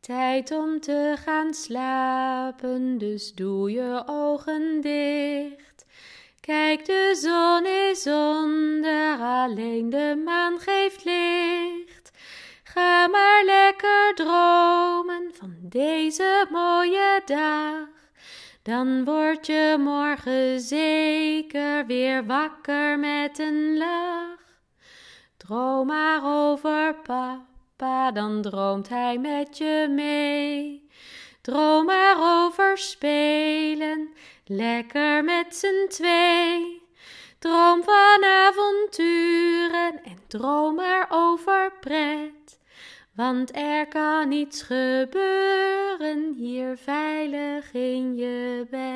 Tijd om te gaan slapen, dus doe je ogen dicht. Kijk, de zon is onder, alleen de maan geeft licht. Ga maar lekker dromen van deze mooie dag. Dan word je morgen zeker weer wakker met een lach. Droom maar dan droomt hij met je mee. Droom maar over spelen, lekker met z'n twee. Droom van avonturen en droom maar over pret. Want er kan niets gebeuren hier veilig in je bed.